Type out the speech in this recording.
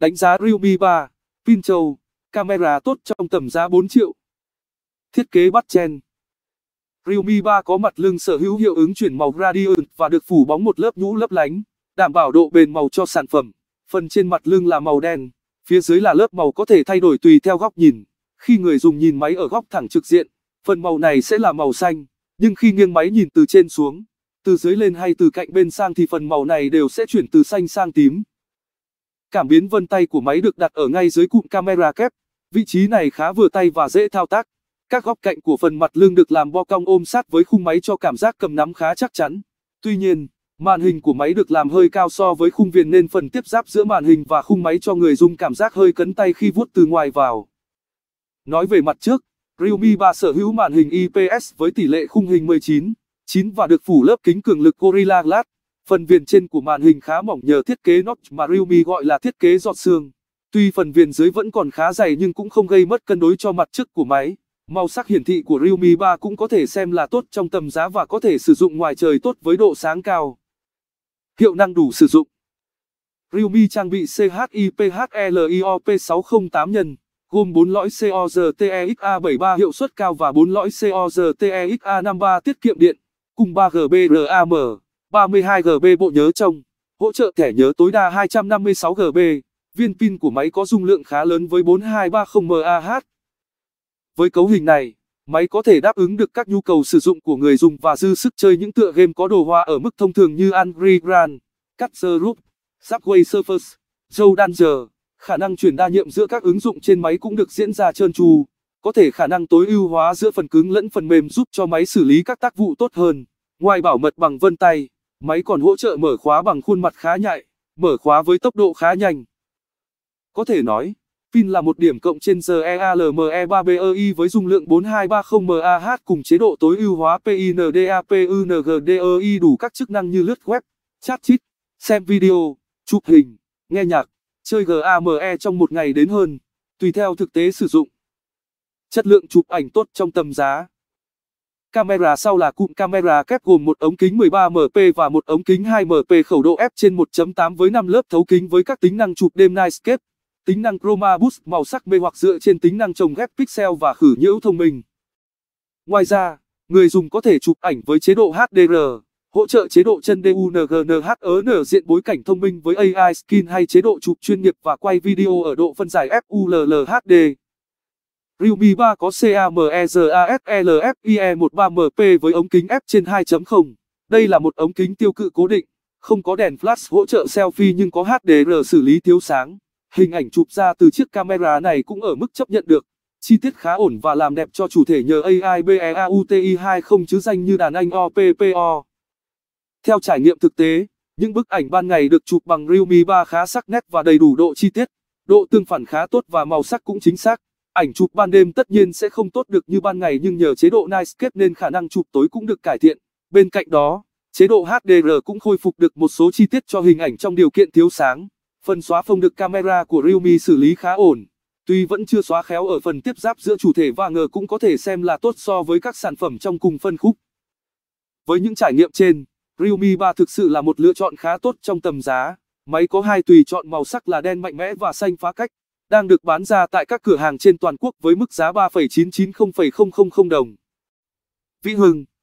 Đánh giá Realme 3, pin châu camera tốt trong tầm giá 4 triệu. Thiết kế bắt chen. Realme 3 có mặt lưng sở hữu hiệu ứng chuyển màu gradient và được phủ bóng một lớp nhũ lấp lánh, đảm bảo độ bền màu cho sản phẩm. Phần trên mặt lưng là màu đen, phía dưới là lớp màu có thể thay đổi tùy theo góc nhìn. Khi người dùng nhìn máy ở góc thẳng trực diện, phần màu này sẽ là màu xanh, nhưng khi nghiêng máy nhìn từ trên xuống, từ dưới lên hay từ cạnh bên sang thì phần màu này đều sẽ chuyển từ xanh sang tím. Cảm biến vân tay của máy được đặt ở ngay dưới cụm camera kép, vị trí này khá vừa tay và dễ thao tác. Các góc cạnh của phần mặt lưng được làm bo cong ôm sát với khung máy cho cảm giác cầm nắm khá chắc chắn. Tuy nhiên, màn hình của máy được làm hơi cao so với khung viền nên phần tiếp giáp giữa màn hình và khung máy cho người dùng cảm giác hơi cấn tay khi vuốt từ ngoài vào. Nói về mặt trước, Realme 3 sở hữu màn hình IPS với tỷ lệ khung hình 19, 9 và được phủ lớp kính cường lực Gorilla Glass. Phần viền trên của màn hình khá mỏng nhờ thiết kế notch mà Realme gọi là thiết kế giọt xương. Tuy phần viền dưới vẫn còn khá dày nhưng cũng không gây mất cân đối cho mặt trước của máy. Màu sắc hiển thị của Realme 3 cũng có thể xem là tốt trong tầm giá và có thể sử dụng ngoài trời tốt với độ sáng cao. Hiệu năng đủ sử dụng Realme trang bị CHIPHLIOP608 nhân, gồm 4 lõi CORTEXA73 hiệu suất cao và 4 lõi CORTEXA53 tiết kiệm điện, cùng 3 GB RAM. 32 GB bộ nhớ trong, hỗ trợ thẻ nhớ tối đa 256 GB, viên pin của máy có dung lượng khá lớn với 4230mAh. Với cấu hình này, máy có thể đáp ứng được các nhu cầu sử dụng của người dùng và dư sức chơi những tựa game có đồ hoa ở mức thông thường như Angry Grand, Catcher Roop, Subway Surfers, Joe Danger. Khả năng chuyển đa nhiệm giữa các ứng dụng trên máy cũng được diễn ra trơn tru, có thể khả năng tối ưu hóa giữa phần cứng lẫn phần mềm giúp cho máy xử lý các tác vụ tốt hơn, ngoài bảo mật bằng vân tay. Máy còn hỗ trợ mở khóa bằng khuôn mặt khá nhạy, mở khóa với tốc độ khá nhanh. Có thể nói, pin là một điểm cộng trên giờ 3 e e bei với dung lượng 4230mAh cùng chế độ tối ưu hóa PINDAPUNGDEI e đủ các chức năng như lướt web, chat chít, xem video, chụp hình, nghe nhạc, chơi GAME trong một ngày đến hơn, tùy theo thực tế sử dụng. Chất lượng chụp ảnh tốt trong tầm giá. Camera sau là cụm camera kép gồm một ống kính 13MP và một ống kính 2MP khẩu độ f trên 1.8 với 5 lớp thấu kính với các tính năng chụp đêm Nightscape, tính năng Chroma Boost màu sắc mê hoặc dựa trên tính năng trồng ghép pixel và khử nhiễu thông minh. Ngoài ra, người dùng có thể chụp ảnh với chế độ HDR, hỗ trợ chế độ chân DUNGNHN e diện bối cảnh thông minh với AI Skin hay chế độ chụp chuyên nghiệp và quay video ở độ phân giải FULL HD. Realme 3 có CAMERASLSIE13MP với ống kính f trên 2.0. Đây là một ống kính tiêu cự cố định, không có đèn flash hỗ trợ selfie nhưng có HDR xử lý thiếu sáng. Hình ảnh chụp ra từ chiếc camera này cũng ở mức chấp nhận được. Chi tiết khá ổn và làm đẹp cho chủ thể nhờ e AI BEAUTI20 chứ danh như đàn anh OPPO. Theo trải nghiệm thực tế, những bức ảnh ban ngày được chụp bằng Realme 3 khá sắc nét và đầy đủ độ chi tiết, độ tương phản khá tốt và màu sắc cũng chính xác. Ảnh chụp ban đêm tất nhiên sẽ không tốt được như ban ngày nhưng nhờ chế độ Nightscape nên khả năng chụp tối cũng được cải thiện. Bên cạnh đó, chế độ HDR cũng khôi phục được một số chi tiết cho hình ảnh trong điều kiện thiếu sáng. Phần xóa phông được camera của Realme xử lý khá ổn. Tuy vẫn chưa xóa khéo ở phần tiếp giáp giữa chủ thể và ngờ cũng có thể xem là tốt so với các sản phẩm trong cùng phân khúc. Với những trải nghiệm trên, Realme 3 thực sự là một lựa chọn khá tốt trong tầm giá. Máy có hai tùy chọn màu sắc là đen mạnh mẽ và xanh phá cách đang được bán ra tại các cửa hàng trên toàn quốc với mức giá 3,990,000 đồng. Vĩ Hưng